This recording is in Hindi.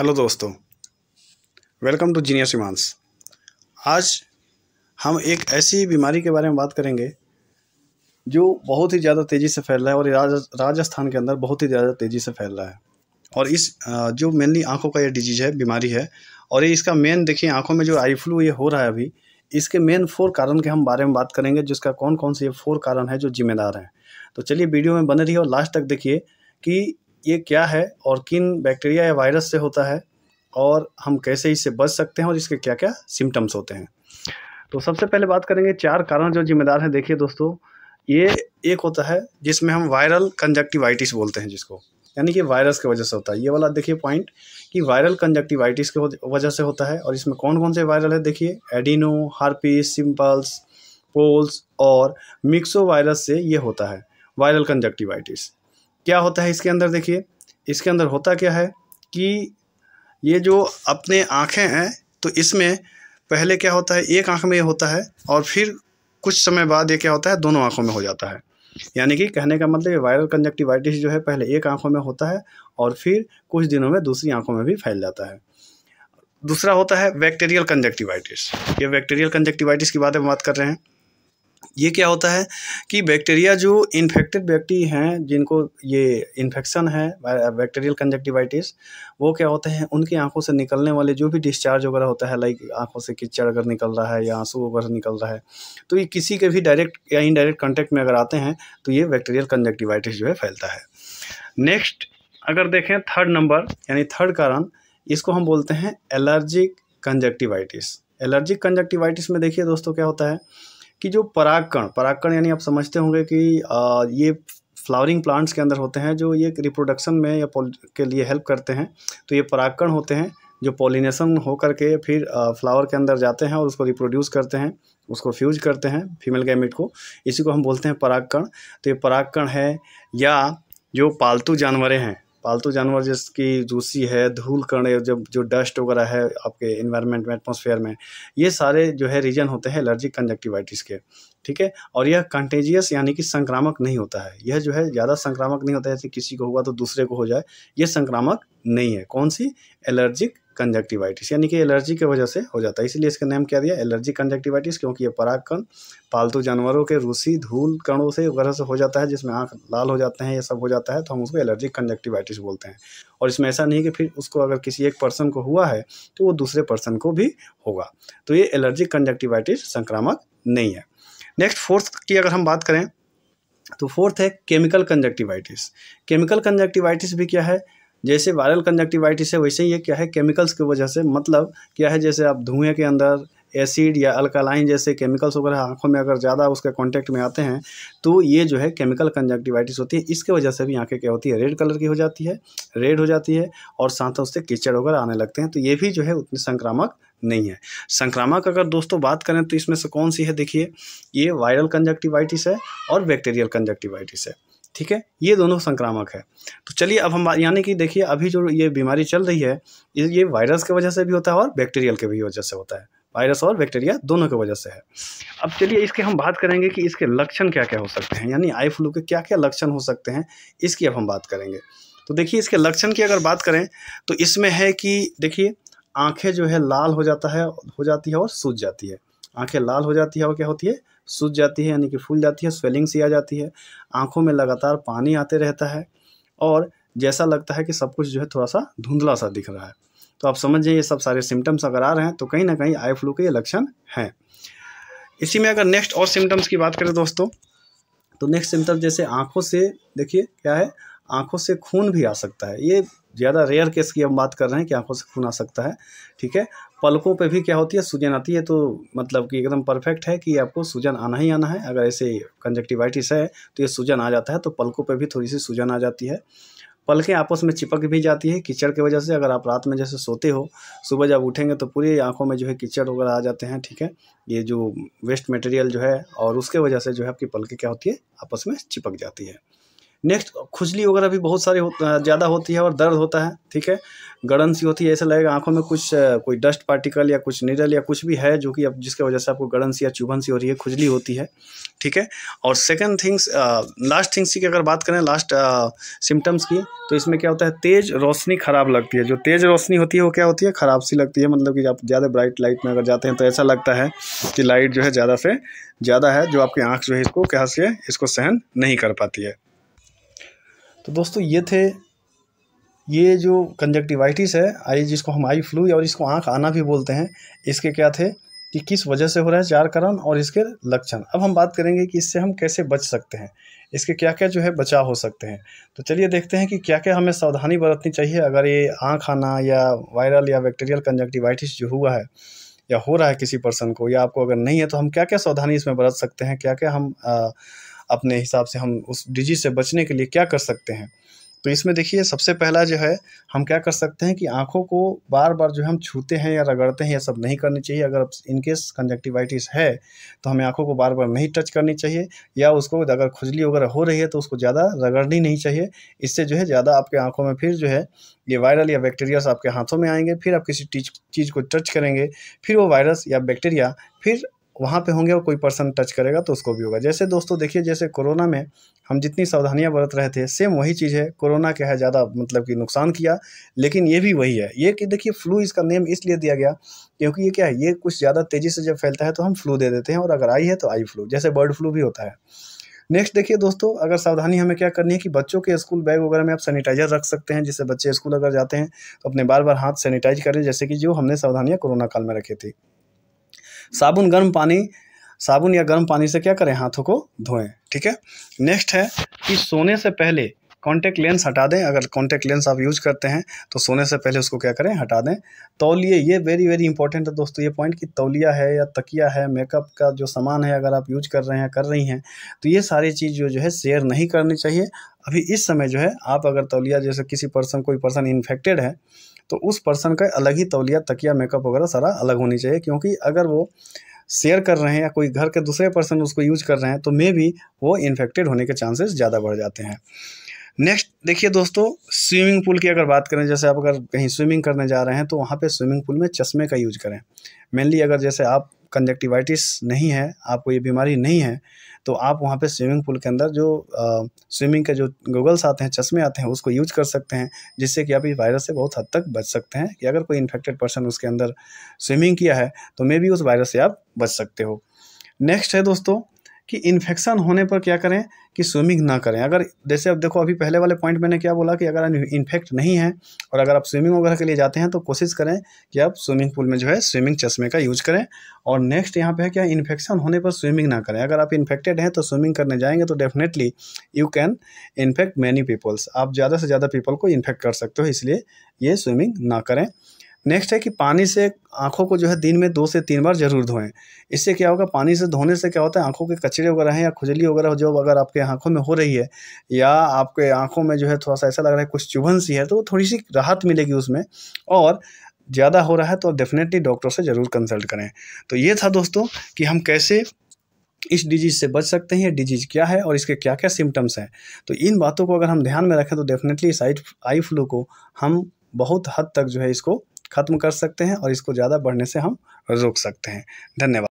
हेलो दोस्तों वेलकम टू जीनियर सीमांस आज हम एक ऐसी बीमारी के बारे में बात करेंगे जो बहुत ही ज़्यादा तेज़ी से फैल रहा है और राज, राजस्थान के अंदर बहुत ही ज़्यादा तेज़ी से फैल रहा है और इस जो मेनली आंखों का ये डिजीज़ है बीमारी है और ये इसका मेन देखिए आंखों में जो आई फ्लू ये हो रहा है अभी इसके मेन फोर कारण के हम बारे में बात करेंगे जिसका कौन कौन से ये फोर कारण है जो जिम्मेदार हैं तो चलिए वीडियो में बने रही और लास्ट तक देखिए कि ये क्या है और किन बैक्टीरिया या वायरस से होता है और हम कैसे इससे बच सकते हैं और इसके क्या क्या सिम्टम्स होते हैं तो सबसे पहले बात करेंगे चार कारण जो जिम्मेदार हैं देखिए दोस्तों ये एक होता है जिसमें हम वायरल कंजक्टिवाइटिस बोलते हैं जिसको यानी कि वायरस की वजह से होता है ये वाला देखिए पॉइंट कि वायरल कंजक्टिवाइटिस की वजह से होता है और इसमें कौन कौन से वायरल है देखिए एडिनो हार्पिस सिंपल्स पोल्स और मिक्सो वायरस से ये होता है वायरल कंजक्टिवाइटिस क्या होता है इसके अंदर देखिए इसके अंदर होता क्या है कि ये जो अपने आँखें हैं तो इसमें पहले क्या होता है एक आँख में ये होता है और फिर कुछ समय बाद ये क्या होता है दोनों आँखों में हो जाता है यानी कि कहने का मतलब ये वायरल कंजक्टिवाइटिस जो है पहले एक आँखों में होता है और फिर कुछ दिनों में दूसरी आँखों में भी फैल जाता है दूसरा होता है बैक्टीरियल कंजक्टिवाइटिस ये बैक्टीरियल कंजक्टिवाइटिस की बात हम बात कर रहे हैं ये क्या होता है कि बैक्टीरिया जो इन्फेक्टेड व्यक्ति हैं जिनको ये इन्फेक्शन है बैक्टीरियल कंजक्टिवाइटिस वो क्या होते हैं उनकी आंखों से निकलने वाले जो भी डिस्चार्ज वगैरह होता है लाइक आंखों से किचड़ अगर निकल रहा है या आंसू वगैरह निकल रहा है तो ये किसी के भी डायरेक्ट या इनडायरेक्ट कॉन्टैक्ट में अगर आते हैं तो ये बैक्टीरियल कंजक्टिवाइटिस जो है फैलता है नेक्स्ट अगर देखें थर्ड नंबर यानी थर्ड कारण इसको हम बोलते हैं एलर्जिक कंजक्टिवाइटिस एलर्जिक कंजक्टिवाइटिस में देखिए दोस्तों क्या होता है कि जो परागकण परागकण यानी आप समझते होंगे कि आ, ये फ्लावरिंग प्लांट्स के अंदर होते हैं जो ये रिप्रोडक्शन में या के लिए हेल्प करते हैं तो ये परागकण होते हैं जो पोलिनेसन होकर के फिर फ्लावर के अंदर जाते हैं और उसको रिप्रोड्यूस करते हैं उसको फ्यूज करते हैं फीमेल गैमिट को इसी को हम बोलते हैं परागकण तो ये परागकण है या जो पालतू जानवरें हैं पालतू जानवर जिसकी जूसी है धूल कण जब जो डस्ट वगैरह है आपके इन्वायरमेंट में एटमोसफेयर में ये सारे जो है रीजन होते हैं एलर्जिक कंजक्टिवाइटिस के ठीक है और यह कंटेजियस यानी कि संक्रामक नहीं होता है यह जो है ज़्यादा संक्रामक नहीं होता है जैसे किसी को हुआ तो दूसरे को हो जाए यह संक्रामक नहीं है कौन सी एलर्जिक कंजक्टिवाइटिस यानी कि एलर्जी की वजह से हो जाता है इसलिए इसका नाम क्या दिया एलर्जी कंजक्टिवाइटिस क्योंकि ये परागकण पालतू जानवरों के रूसी धूल कणों से वगैरह से हो जाता है जिसमें आँख लाल हो जाते हैं ये सब हो जाता है तो हम उसको एलर्जी कंजक्टिवाइटिस बोलते हैं और इसमें ऐसा नहीं कि फिर उसको अगर किसी एक पर्सन को हुआ है तो वो दूसरे पर्सन को भी होगा तो ये एलर्जी कंजक्टिवाइटिस संक्रामक नहीं है नेक्स्ट फोर्थ की अगर हम बात करें तो फोर्थ है केमिकल कंजक्टिवाइटिस केमिकल कंजक्टिवाइटिस भी क्या है जैसे वायरल कंजक्टिवाइटिस है वैसे ही ये क्या है केमिकल्स की के वजह से मतलब क्या है जैसे आप धुएँ के अंदर एसिड या अल्कालाइन जैसे केमिकल्स वगैरह आंखों में अगर ज़्यादा उसके कांटेक्ट में आते हैं तो ये जो है केमिकल कंजक्टिवाइटिस होती है इसके वजह से भी आंखें क्या होती है रेड कलर की हो जाती है रेड हो जाती है और साथ उससे कीचड़ वगैरह आने लगते हैं तो ये भी जो है उतने संक्रामक नहीं है संक्रामक अगर दोस्तों बात करें तो इसमें से कौन सी है देखिए ये वायरल कंजक्टिवाइटिस है और बैक्टीरियल कंजक्टिवाइटिस है ठीक है ये दोनों संक्रामक है तो चलिए अब हम यानी कि देखिए अभी जो ये बीमारी चल रही है ये वायरस की वजह से भी होता है और बैक्टीरियल के भी वजह से होता है वायरस और बैक्टीरिया दोनों की वजह से है अब चलिए इसके हम बात करेंगे कि इसके लक्षण क्या क्या हो सकते हैं यानी आई फ्लू के क्या क्या लक्षण हो सकते हैं इसकी अब हम बात करेंगे तो देखिए इसके लक्षण की अगर बात करें तो इसमें है कि देखिए आंखें जो है लाल हो जाता है हो जाती है और सूज जाती है आंखें लाल हो जाती है और क्या होती है सूज जाती है यानी कि फूल जाती है स्वेलिंग सी आ जाती है आंखों में लगातार पानी आते रहता है और जैसा लगता है कि सब कुछ जो है थोड़ा सा धुंधला सा दिख रहा है तो आप समझिए ये सब सारे सिम्टम्स अगर आ रहे हैं तो कहीं ना कहीं आई फ्लू के ये लक्षण हैं इसी में अगर नेक्स्ट और सिम्टम्स की बात करें दोस्तों तो नेक्स्ट सिम्टम्स जैसे आँखों से देखिए क्या है आँखों से खून भी आ सकता है ये ज़्यादा रेयर केस की हम बात कर रहे हैं कि आंखों से खून आ सकता है ठीक है पलकों पे भी क्या होती है सूजन आती है तो मतलब कि एकदम परफेक्ट है कि आपको सूजन आना ही आना है अगर ऐसे कंजक्टिवाइटिस है तो ये सूजन आ जाता है तो पलकों पे भी थोड़ी सी सूजन आ जाती है पलकें आपस में चिपक भी जाती है कीचड़ की वजह से अगर आप रात में जैसे सोते हो सुबह जब उठेंगे तो पूरी आंखों में जो है कीचड़ वगैरह आ जाते हैं ठीक है ये जो वेस्ट मटेरियल जो है और उसके वजह से जो है आपकी पलकें क्या होती है आपस में चिपक जाती है नेक्स्ट खुजली वगैरह भी बहुत सारी हो, ज़्यादा होती है और दर्द होता है ठीक है गड़न सी होती है ऐसा लगेगा आंखों में कुछ कोई डस्ट पार्टिकल या कुछ निडल या कुछ भी है जो कि अब जिसकी वजह से आपको गड़न सी या चुभन सी हो रही है खुजली होती है ठीक है और सेकंड थिंग्स लास्ट थिंग्स की अगर बात करें लास्ट सिम्टम्स की तो इसमें क्या होता है तेज़ रोशनी ख़राब लगती है जो तेज़ रोशनी होती है वो क्या होती है ख़राब सी लगती है मतलब कि आप ज़्यादा ब्राइट लाइट में अगर जाते हैं तो ऐसा लगता है कि लाइट जो है ज़्यादा से ज़्यादा है जो आपकी आँख जो है इसको क्या से इसको सहन नहीं कर पाती है तो दोस्तों ये थे ये जो कंजक्टिवाइटिस है आई जिसको हम आई फ्लू और इसको आँख आना भी बोलते हैं इसके क्या थे कि किस वजह से हो रहा है चार कारण और इसके लक्षण अब हम बात करेंगे कि इससे हम कैसे बच सकते हैं इसके क्या क्या जो है बचाव हो सकते हैं तो चलिए देखते हैं कि क्या क्या हमें सावधानी बरतनी चाहिए अगर ये आँख आना या वायरल या बैक्टीरियल कंजक्टिवाइटिस जो हुआ है या हो रहा है किसी पर्सन को या आपको अगर नहीं है तो हम क्या क्या सावधानी इसमें बरत सकते हैं क्या क्या हम आ, अपने हिसाब से हम उस डिजीज से बचने के लिए क्या कर सकते हैं तो इसमें देखिए सबसे पहला जो है हम क्या कर सकते हैं कि आँखों को बार बार जो हम छूते हैं या रगड़ते हैं या सब नहीं करनी चाहिए अगर इनकेस कंजक्टिवाइटिस है तो हमें आँखों को बार बार नहीं टच करनी चाहिए या उसको अगर खुजली वगैरह हो रही है तो उसको ज़्यादा रगड़नी नहीं चाहिए इससे जो है ज़्यादा आपके आँखों में फिर जो है ये वायरल या बैक्टीरियास आपके हाथों में आएंगे फिर आप किसी चीज़ को टच करेंगे फिर वो वायरस या बैक्टीरिया फिर वहाँ पे होंगे और कोई पर्सन टच करेगा तो उसको भी होगा जैसे दोस्तों देखिए जैसे कोरोना में हम जितनी सावधानियाँ बरत रहे थे सेम वही चीज़ है कोरोना के है ज़्यादा मतलब कि नुकसान किया लेकिन ये भी वही है ये कि देखिए फ्लू इसका नेम इसलिए दिया गया क्योंकि ये क्या है ये कुछ ज़्यादा तेज़ी से जब फैलता है तो हम फ्लू दे देते हैं और अगर आई है तो आई फ्लू जैसे बर्ड फ्लू भी होता है नेक्स्ट देखिए दोस्तों अगर सावधानी हमें क्या करनी है कि बच्चों के स्कूल बैग वगैरह में आप सैनिटाइजर रख सकते हैं जिससे बच्चे स्कूल अगर जाते हैं तो अपने बार बार हाथ सैनिटाइज करें जैसे कि जो हमने सावधानियाँ कोरोना काल में रखी थी साबुन गर्म पानी साबुन या गर्म पानी से क्या करें हाथों को धोएं ठीक है नेक्स्ट है कि सोने से पहले कॉन्टैक्ट लेंस हटा दें अगर कॉन्टैक्ट लेंस आप यूज करते हैं तो सोने से पहले उसको क्या करें हटा दें तौलिए ये वेरी वेरी इंपॉर्टेंट है दोस्तों ये पॉइंट कि तौलिया है या तकिया है मेकअप का जो सामान है अगर आप यूज कर रहे हैं कर रही हैं तो ये सारी चीज़ जो जो है शेयर नहीं करनी चाहिए अभी इस समय जो है आप अगर तौलिया जैसे किसी पर्सन कोई पर्सन इन्फेक्टेड है तो उस पर्सन का अलग ही तौलिया तकिया मेकअप वगैरह सारा अलग होनी चाहिए क्योंकि अगर वो शेयर कर रहे हैं या कोई घर के दूसरे पर्सन उसको यूज कर रहे हैं तो मे भी वो इन्फेक्टेड होने के चांसेस ज़्यादा बढ़ जाते हैं नेक्स्ट देखिए दोस्तों स्विमिंग पूल की अगर बात करें जैसे आप अगर कहीं स्विमिंग करने जा रहे हैं तो वहाँ पे स्विमिंग पूल में चश्मे का यूज करें मेनली अगर जैसे आप कंजक्टिवाइटिस नहीं है आपको ये बीमारी नहीं है तो आप वहाँ पे स्विमिंग पूल के अंदर जो स्विमिंग के जो गूगल्स आते हैं चश्मे आते हैं उसको यूज कर सकते हैं जिससे कि आप इस वायरस से बहुत हद तक बच सकते हैं कि अगर कोई इन्फेक्टेड पर्सन उसके अंदर स्विमिंग किया है तो मे भी उस वायरस से आप बच सकते हो नेक्स्ट है दोस्तों कि इन्फेक्शन होने पर क्या करें कि स्विमिंग ना करें अगर जैसे अब देखो अभी पहले वाले पॉइंट मैंने क्या बोला कि अगर इन्फेक्ट नहीं है और अगर आप स्विमिंग वगैरह के लिए जाते हैं तो कोशिश करें कि आप स्विमिंग पूल में जो है स्विमिंग चश्मे का यूज करें और नेक्स्ट यहाँ पे है क्या इन्फेक्शन होने पर स्विमिंग ना करें अगर आप इन्फेक्टेड हैं तो स्विमिंग करने जाएंगे तो definitely you can infect many peoples आप ज़्यादा से ज़्यादा पीपल को इन्फेक्ट कर सकते हो इसलिए ये स्विमिंग ना करें नेक्स्ट है कि पानी से आँखों को जो है दिन में दो से तीन बार जरूर धोएं इससे क्या होगा पानी से धोने से क्या होता है आँखों के कचरे वगैरह हैं या खुजली वगैरह जो अगर आपके आँखों में हो रही है या आपके आँखों में जो है थोड़ा सा ऐसा लग रहा है कुछ चुभन सी है तो थोड़ी सी राहत मिलेगी उसमें और ज़्यादा हो रहा है तो डेफिनेटली डॉक्टर से ज़रूर कंसल्ट करें तो ये था दोस्तों कि हम कैसे इस डिजीज़ से बच सकते हैं डिजीज़ क्या है और इसके क्या क्या सिम्टम्स हैं तो इन बातों को अगर हम ध्यान में रखें तो डेफिनेटली इस आई फ्लू को हम बहुत हद तक जो है इसको ख़त्म कर सकते हैं और इसको ज़्यादा बढ़ने से हम रोक सकते हैं धन्यवाद